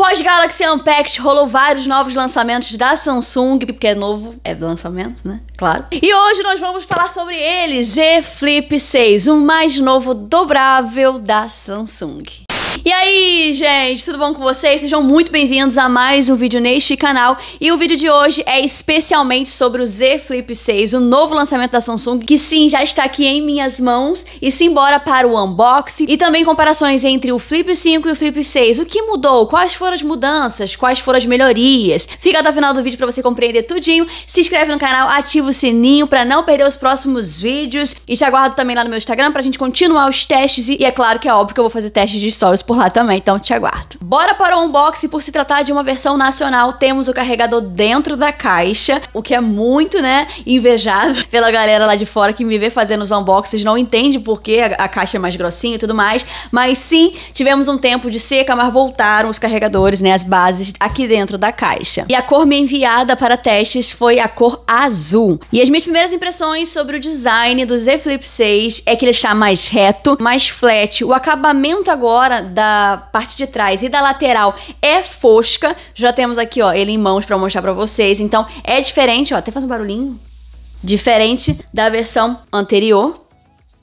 Pós-Galaxy Unpacked rolou vários novos lançamentos da Samsung, porque é novo, é do lançamento, né? Claro. E hoje nós vamos falar sobre ele, Z Flip 6, o mais novo dobrável da Samsung. E aí, gente, tudo bom com vocês? Sejam muito bem-vindos a mais um vídeo neste canal. E o vídeo de hoje é especialmente sobre o Z Flip 6, o novo lançamento da Samsung, que sim, já está aqui em minhas mãos. E simbora para o unboxing e também comparações entre o Flip 5 e o Flip 6. O que mudou? Quais foram as mudanças? Quais foram as melhorias? Fica até o final do vídeo para você compreender tudinho. Se inscreve no canal, ativa o sininho para não perder os próximos vídeos. E te aguardo também lá no meu Instagram para a gente continuar os testes. E, e é claro que é óbvio que eu vou fazer testes de stories por lá também, então te aguardo. Bora para o unboxing, por se tratar de uma versão nacional, temos o carregador dentro da caixa, o que é muito, né, invejado pela galera lá de fora que me vê fazendo os unboxings, não entende porque a, a caixa é mais grossinha e tudo mais, mas sim, tivemos um tempo de seca, mas voltaram os carregadores, né, as bases aqui dentro da caixa. E a cor me enviada para testes foi a cor azul. E as minhas primeiras impressões sobre o design do Z Flip 6 é que ele está mais reto, mais flat. O acabamento agora da da parte de trás e da lateral é fosca. Já temos aqui, ó, ele em mãos para mostrar para vocês. Então, é diferente, ó, até faz um barulhinho. Diferente da versão anterior.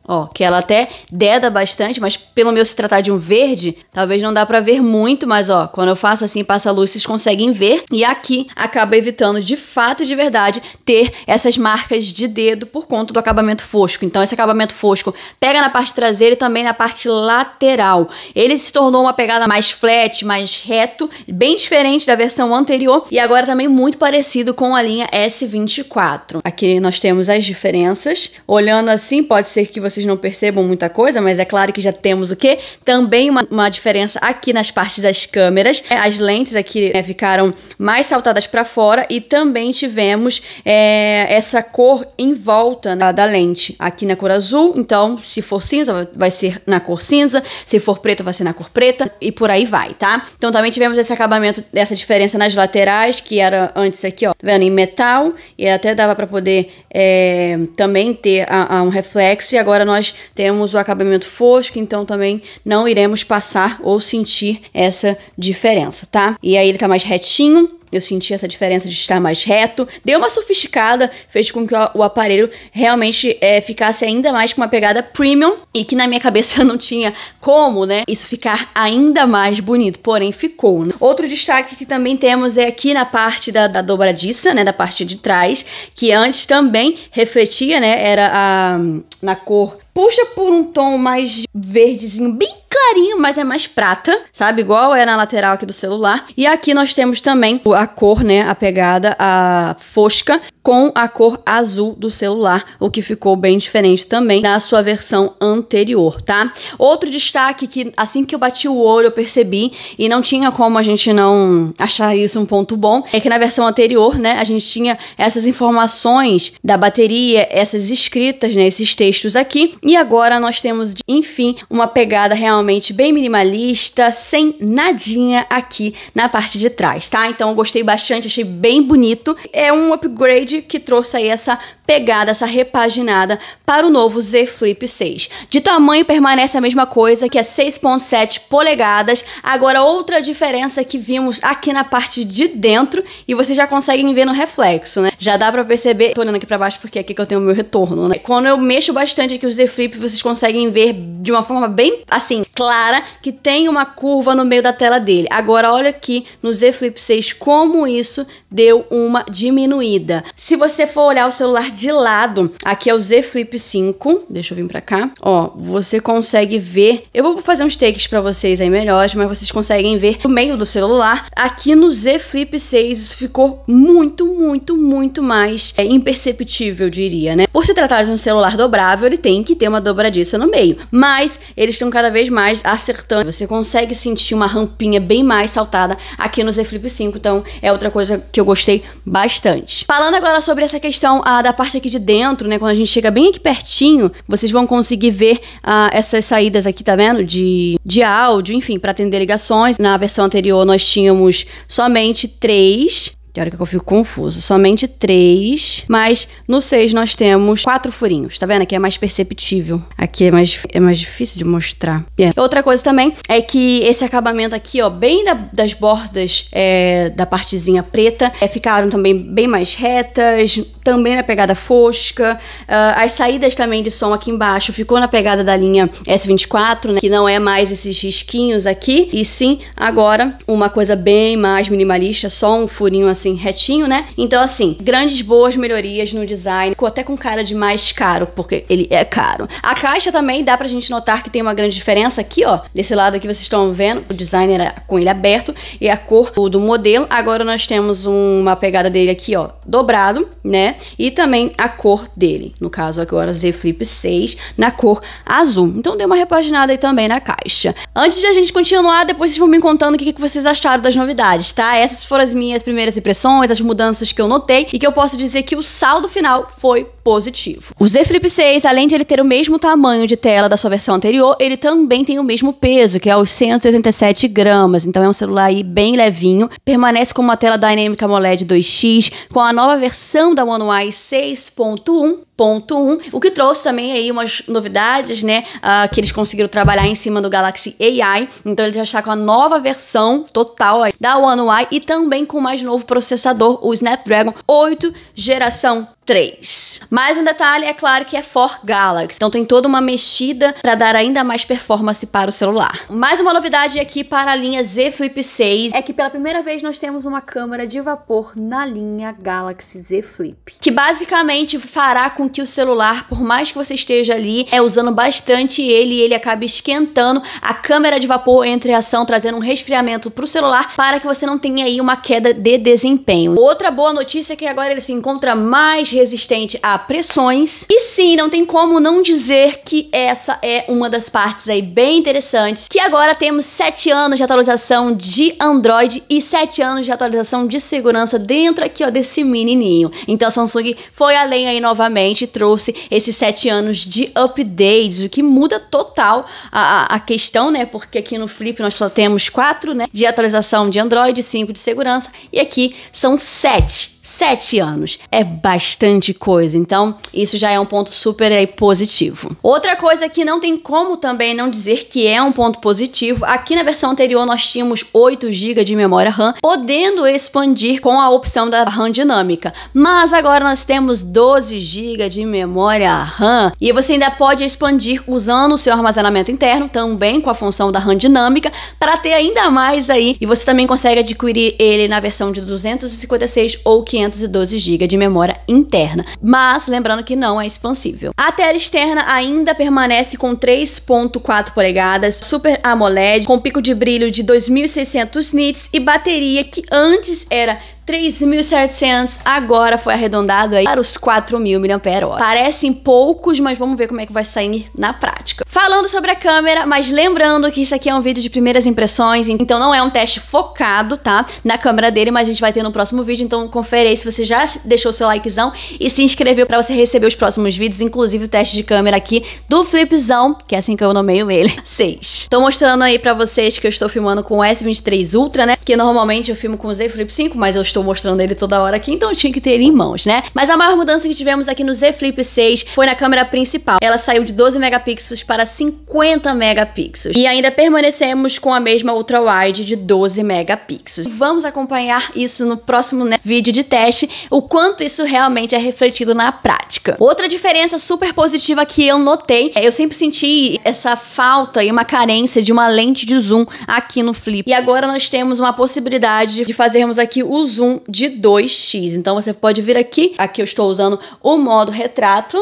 Ó, que ela até deda bastante, mas pelo meu se tratar de um verde, talvez não dá para ver muito, mas ó, quando eu faço assim, passa a luz, vocês conseguem ver. E aqui acaba evitando de fato, de verdade, ter essas marcas de dedo por conta do acabamento fosco. Então esse acabamento fosco pega na parte traseira e também na parte lateral. Ele se tornou uma pegada mais flat, mais reto, bem diferente da versão anterior e agora também muito parecido com a linha S24. Aqui nós temos as diferenças. Olhando assim, pode ser que você vocês não percebam muita coisa, mas é claro que já temos o quê? Também uma, uma diferença aqui nas partes das câmeras. É, as lentes aqui né, ficaram mais saltadas para fora e também tivemos é, essa cor em volta da, né, da lente. Aqui na cor azul, então se for cinza vai ser na cor cinza, se for preta vai ser na cor preta e por aí vai, tá? Então também tivemos esse acabamento, essa diferença nas laterais, que era antes aqui, ó, tá vendo? Em metal e até dava para poder é, também ter a, a um reflexo e agora nós temos o acabamento fosco, então também não iremos passar ou sentir essa diferença, tá? E aí ele tá mais retinho, eu senti essa diferença de estar mais reto, deu uma sofisticada, fez com que o aparelho realmente é, ficasse ainda mais com uma pegada premium e que na minha cabeça não tinha como, né? Isso ficar ainda mais bonito, porém ficou. Né? Outro destaque que também temos é aqui na parte da, da dobradiça, né? Da parte de trás, que antes também refletia, né? Era a, na cor puxa por um tom mais verdezinho, bem clarinho, mas é mais prata, sabe? Igual é na lateral aqui do celular. E aqui nós temos também a cor, né? A pegada, a fosca, com a cor azul do celular, o que ficou bem diferente também da sua versão anterior, tá? Outro destaque que assim que eu bati o olho eu percebi, e não tinha como a gente não achar isso um ponto bom, é que na versão anterior, né, a gente tinha essas informações da bateria, essas escritas, né, esses textos aqui, e agora nós temos, enfim, uma pegada realmente realmente bem minimalista, sem nadinha aqui na parte de trás, tá? Então eu gostei bastante, achei bem bonito. É um upgrade que trouxe aí essa pegada, essa repaginada para o novo Z Flip 6. De tamanho permanece a mesma coisa, que é 6.7 polegadas. Agora outra diferença que vimos aqui na parte de dentro e vocês já conseguem ver no reflexo, né? Já dá para perceber, tô olhando aqui para baixo porque é aqui que eu tenho o meu retorno, né? Quando eu mexo bastante aqui o Z Flip, vocês conseguem ver de uma forma bem, assim, clara, que tem uma curva no meio da tela dele. Agora, olha aqui no Z Flip 6 como isso deu uma diminuída. Se você for olhar o celular de lado, aqui é o Z Flip 5, deixa eu vir pra cá, ó, você consegue ver, eu vou fazer uns takes pra vocês aí melhores, mas vocês conseguem ver no meio do celular, aqui no Z Flip 6 isso ficou muito, muito, muito mais é, imperceptível, diria, né? Por se tratar de um celular dobrável, ele tem que ter uma dobradiça no meio, mas mas eles estão cada vez mais acertando. Você consegue sentir uma rampinha bem mais saltada aqui no Z Flip 5. Então é outra coisa que eu gostei bastante. Falando agora sobre essa questão ah, da parte aqui de dentro, né? Quando a gente chega bem aqui pertinho, vocês vão conseguir ver ah, essas saídas aqui, tá vendo? De, de áudio, enfim, para atender ligações. Na versão anterior nós tínhamos somente três. Tem hora que eu fico confusa. Somente três, mas no seis nós temos quatro furinhos, tá vendo? Aqui é mais perceptível. Aqui é mais, é mais difícil de mostrar. Yeah. É. Outra coisa também é que esse acabamento aqui, ó, bem da, das bordas é, da partezinha preta, é, ficaram também bem mais retas, também na pegada fosca. Uh, as saídas também de som aqui embaixo ficou na pegada da linha S24, né? Que não é mais esses risquinhos aqui, e sim agora uma coisa bem mais minimalista, só um furinho assim assim, retinho, né? Então, assim, grandes boas melhorias no design. Ficou até com cara de mais caro, porque ele é caro. A caixa também dá pra gente notar que tem uma grande diferença aqui, ó. Desse lado aqui vocês estão vendo, o design era é com ele aberto e a cor do modelo. Agora nós temos uma pegada dele aqui, ó, dobrado, né? E também a cor dele. No caso agora Z Flip 6 na cor azul. Então deu uma repaginada aí também na caixa. Antes de a gente continuar, depois vocês vão me contando o que, que vocês acharam das novidades, tá? Essas foram as minhas primeiras impressões correções, as mudanças que eu notei e que eu posso dizer que o saldo final foi positivo. O Z Flip 6, além de ele ter o mesmo tamanho de tela da sua versão anterior, ele também tem o mesmo peso, que é os 167 gramas, então é um celular aí bem levinho, permanece com uma tela dinâmica AMOLED 2X, com a nova versão da One UI 6.1 Ponto 1, um, o que trouxe também aí umas novidades, né, uh, que eles conseguiram trabalhar em cima do Galaxy AI, então ele já está com a nova versão total aí da One UI e também com o mais novo processador, o Snapdragon 8 geração 3. Mais um detalhe, é claro que é for Galaxy, então tem toda uma mexida para dar ainda mais performance para o celular. Mais uma novidade aqui para a linha Z Flip 6 é que pela primeira vez nós temos uma câmera de vapor na linha Galaxy Z Flip, que basicamente fará com que o celular, por mais que você esteja ali é usando bastante ele, e ele acabe esquentando, a câmera de vapor entre ação, trazendo um resfriamento para o celular para que você não tenha aí uma queda de desempenho. Outra boa notícia é que agora ele se encontra mais resistente a pressões. E sim, não tem como não dizer que essa é uma das partes aí bem interessantes, que agora temos 7 anos de atualização de Android e 7 anos de atualização de segurança dentro aqui ó desse menininho. Então a Samsung foi além aí novamente e trouxe esses 7 anos de updates, o que muda total a, a questão, né? Porque aqui no Flip nós só temos 4, né, de atualização de Android, 5 de segurança e aqui são 7 sete anos. É bastante coisa, então isso já é um ponto super aí, positivo. Outra coisa que não tem como também não dizer que é um ponto positivo, aqui na versão anterior nós tínhamos 8 GB de memória RAM, podendo expandir com a opção da RAM dinâmica, mas agora nós temos 12 GB de memória RAM e você ainda pode expandir usando o seu armazenamento interno, também com a função da RAM dinâmica, para ter ainda mais aí, e você também consegue adquirir ele na versão de 256 ou 500 512 GB de memória interna, mas lembrando que não é expansível. A tela externa ainda permanece com 3.4 polegadas, Super AMOLED, com pico de brilho de 2600 nits e bateria que antes era 3.700 agora foi arredondado aí para os 4.000 mAh. Parecem poucos, mas vamos ver como é que vai sair na prática. Falando sobre a câmera, mas lembrando que isso aqui é um vídeo de primeiras impressões, então não é um teste focado, tá? Na câmera dele, mas a gente vai ter no próximo vídeo, então confere aí se você já deixou seu likezão e se inscreveu para você receber os próximos vídeos, inclusive o teste de câmera aqui do Flipzão, que é assim que eu nomeio ele, 6. Tô mostrando aí para vocês que eu estou filmando com o S23 Ultra, né? Que normalmente eu filmo com o Z Flip 5, mas eu estou estou mostrando ele toda hora aqui, então eu tinha que ter ele em mãos, né? Mas a maior mudança que tivemos aqui no Z Flip 6 foi na câmera principal. Ela saiu de 12 megapixels para 50 megapixels. E ainda permanecemos com a mesma ultra-wide de 12 megapixels. Vamos acompanhar isso no próximo né, vídeo de teste, o quanto isso realmente é refletido na prática. Outra diferença super positiva que eu notei, é eu sempre senti essa falta e uma carência de uma lente de zoom aqui no Flip. E agora nós temos uma possibilidade de fazermos aqui o zoom zoom de 2x. Então você pode vir aqui, aqui eu estou usando o modo retrato,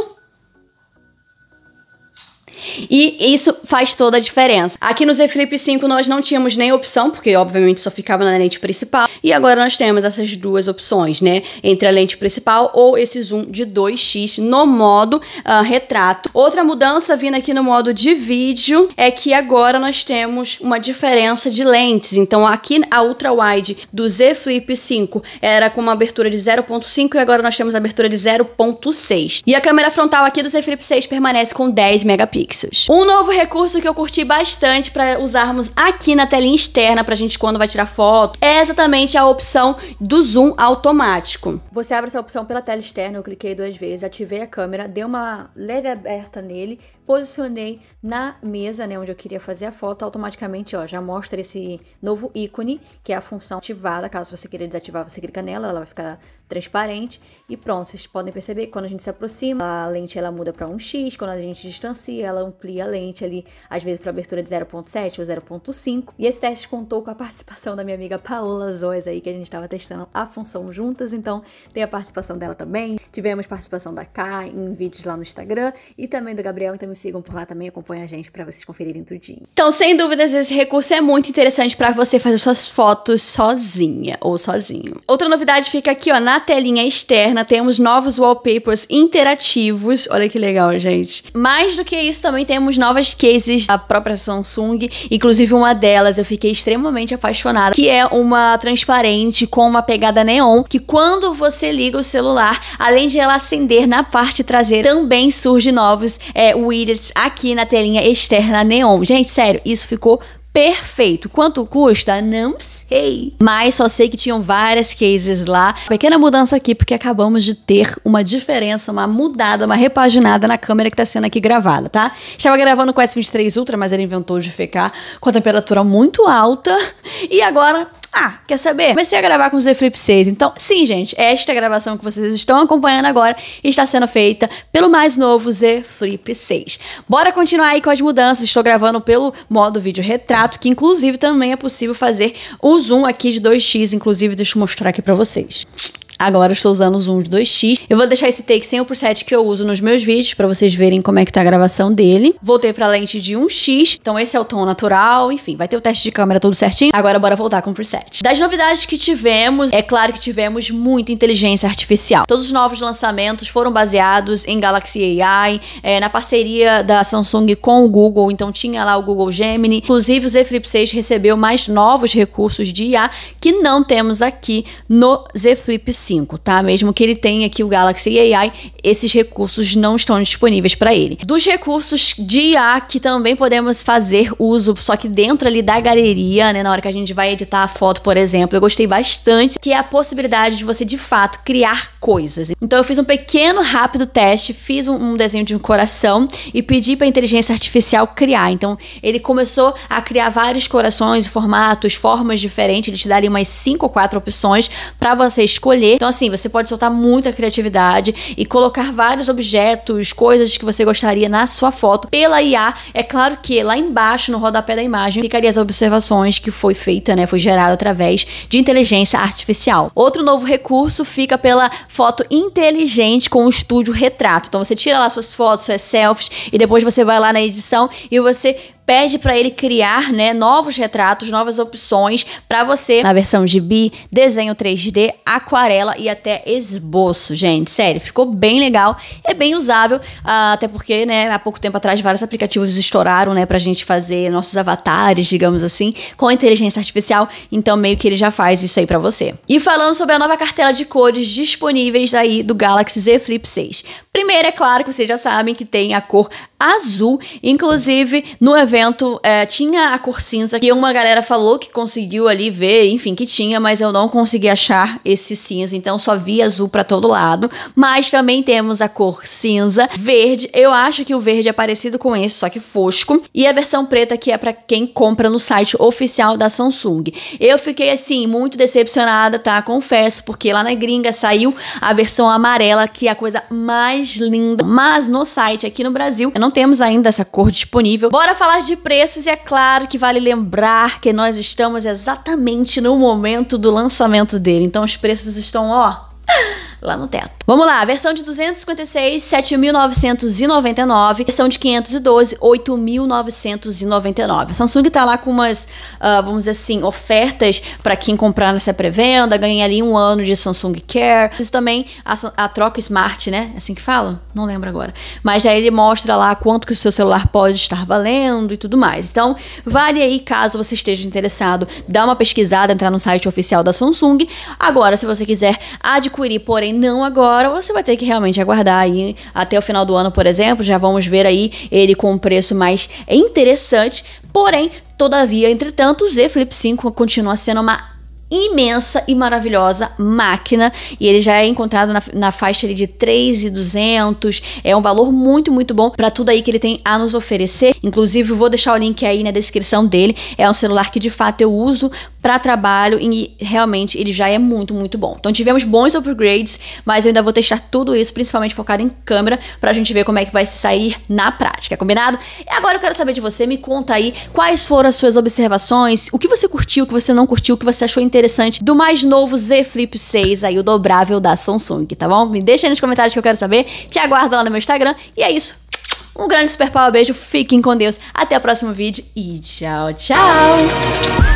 e isso faz toda a diferença. Aqui no Z Flip 5 nós não tínhamos nem opção, porque obviamente só ficava na lente principal. E agora nós temos essas duas opções, né? Entre a lente principal ou esse zoom de 2x no modo uh, retrato. Outra mudança vindo aqui no modo de vídeo é que agora nós temos uma diferença de lentes. Então aqui a ultra wide do Z Flip 5 era com uma abertura de 0.5 e agora nós temos abertura de 0.6. E a câmera frontal aqui do Z Flip 6 permanece com 10 megapixels fixos. Um novo recurso que eu curti bastante para usarmos aqui na telinha externa pra gente quando vai tirar foto é exatamente a opção do zoom automático. Você abre essa opção pela tela externa, eu cliquei duas vezes, ativei a câmera, dei uma leve aberta nele, posicionei na mesa, né, onde eu queria fazer a foto, automaticamente, ó, já mostra esse novo ícone, que é a função ativada, caso você queira desativar, você clica nela, ela vai ficar transparente e pronto, vocês podem perceber que quando a gente se aproxima, a lente ela muda para 1x, quando a gente distancia, ela amplia a lente ali, às vezes para abertura de 0.7 ou 0.5. E esse teste contou com a participação da minha amiga Paola Zois aí, que a gente estava testando a função juntas, então tem a participação dela também. Tivemos participação da K em vídeos lá no Instagram e também do Gabriel, então me sigam por lá também, acompanhem a gente para vocês conferirem tudinho. Então, sem dúvidas, esse recurso é muito interessante para você fazer suas fotos sozinha ou sozinho. Outra novidade fica aqui, ó, na na telinha externa temos novos wallpapers interativos. Olha que legal, gente. Mais do que isso, também temos novas cases da própria Samsung, inclusive uma delas eu fiquei extremamente apaixonada, que é uma transparente com uma pegada neon, que quando você liga o celular, além de ela acender na parte traseira, também surge novos é, widgets aqui na telinha externa neon. Gente, sério, isso ficou perfeito. Quanto custa? Não sei. Mas só sei que tinham várias cases lá. Pequena mudança aqui, porque acabamos de ter uma diferença, uma mudada, uma repaginada na câmera que tá sendo aqui gravada, tá? Estava gravando com o S23 Ultra, mas ele inventou de ficar com a temperatura muito alta. E agora ah, quer saber? Comecei a gravar com o Z Flip 6. Então, sim, gente, esta gravação que vocês estão acompanhando agora está sendo feita pelo mais novo Z Flip 6. Bora continuar aí com as mudanças. Estou gravando pelo modo vídeo retrato, que inclusive também é possível fazer o zoom aqui de 2x. Inclusive, deixa eu mostrar aqui para vocês. Agora estou usando o zoom de 2x. Eu vou deixar esse take 100% que eu uso nos meus vídeos para vocês verem como é que tá a gravação dele. Voltei para lente de 1x. Então esse é o tom natural, enfim, vai ter o teste de câmera tudo certinho. Agora bora voltar com o preset. Das novidades que tivemos, é claro que tivemos muita inteligência artificial. Todos os novos lançamentos foram baseados em Galaxy AI, é, na parceria da Samsung com o Google, então tinha lá o Google Gemini. Inclusive o Z Flip 6 recebeu mais novos recursos de IA que não temos aqui no Z Flip 6. 5, tá? Mesmo que ele tenha aqui o Galaxy AI, esses recursos não estão disponíveis para ele. Dos recursos de IA que também podemos fazer uso, só que dentro ali da galeria, né, na hora que a gente vai editar a foto, por exemplo, eu gostei bastante, que é a possibilidade de você de fato criar coisas. Então eu fiz um pequeno rápido teste, fiz um, um desenho de um coração e pedi para a inteligência artificial criar. Então ele começou a criar vários corações, formatos, formas diferentes, ele te dá ali umas 5 ou 4 opções para você escolher então, assim, você pode soltar muita criatividade e colocar vários objetos, coisas que você gostaria na sua foto pela IA. É claro que lá embaixo, no rodapé da imagem, ficaria as observações que foi feita, né? Foi gerado através de inteligência artificial. Outro novo recurso fica pela foto inteligente com o estúdio retrato. Então, você tira lá suas fotos, suas selfies e depois você vai lá na edição e você pede para ele criar, né, novos retratos, novas opções para você na versão gibi, desenho 3D, aquarela e até esboço, gente. Sério, ficou bem legal, é bem usável, ah, até porque, né, há pouco tempo atrás vários aplicativos estouraram, né, a gente fazer nossos avatares, digamos assim, com inteligência artificial, então meio que ele já faz isso aí para você. E falando sobre a nova cartela de cores disponíveis aí do Galaxy Z Flip 6. Primeiro, é claro que vocês já sabem que tem a cor azul. Inclusive, no evento é, tinha a cor cinza, que uma galera falou que conseguiu ali ver, enfim, que tinha, mas eu não consegui achar esse cinza, então só vi azul para todo lado. Mas também temos a cor cinza, verde. Eu acho que o verde é parecido com esse, só que fosco. E a versão preta, que é para quem compra no site oficial da Samsung. Eu fiquei, assim, muito decepcionada, tá? Confesso, porque lá na gringa saiu a versão amarela, que é a coisa mais linda. Mas no site aqui no Brasil, eu não não temos ainda essa cor disponível. Bora falar de preços e é claro que vale lembrar que nós estamos exatamente no momento do lançamento dele. Então os preços estão, ó, lá no teto. Vamos lá, versão de 256, 7.999, versão de 512, 8.999. Samsung tá lá com umas, uh, vamos dizer assim, ofertas para quem comprar nessa pré-venda, ganha ali um ano de Samsung Care. Isso também a, a troca Smart, né? É assim que fala? Não lembro agora. Mas já ele mostra lá quanto que o seu celular pode estar valendo e tudo mais. Então, vale aí caso você esteja interessado, dá uma pesquisada, entrar no site oficial da Samsung. Agora, se você quiser adquirir, porém não agora, você vai ter que realmente aguardar aí até o final do ano, por exemplo, já vamos ver aí ele com um preço mais interessante, porém, todavia, entretanto, o Z Flip 5 continua sendo uma imensa e maravilhosa máquina e ele já é encontrado na, na faixa de 3,200 é um valor muito muito bom para tudo aí que ele tem a nos oferecer inclusive vou deixar o link aí na descrição dele é um celular que de fato eu uso para trabalho e realmente ele já é muito muito bom então tivemos bons upgrades mas eu ainda vou testar tudo isso principalmente focado em câmera para a gente ver como é que vai se sair na prática combinado e agora eu quero saber de você me conta aí quais foram as suas observações o que você curtiu o que você não curtiu o que você achou interessante interessante do mais novo Z Flip 6, aí o dobrável da Samsung, tá bom? Me deixa aí nos comentários que eu quero saber. Te aguardo lá no meu Instagram. E é isso. Um grande super power beijo, fiquem com Deus. Até o próximo vídeo e tchau, tchau!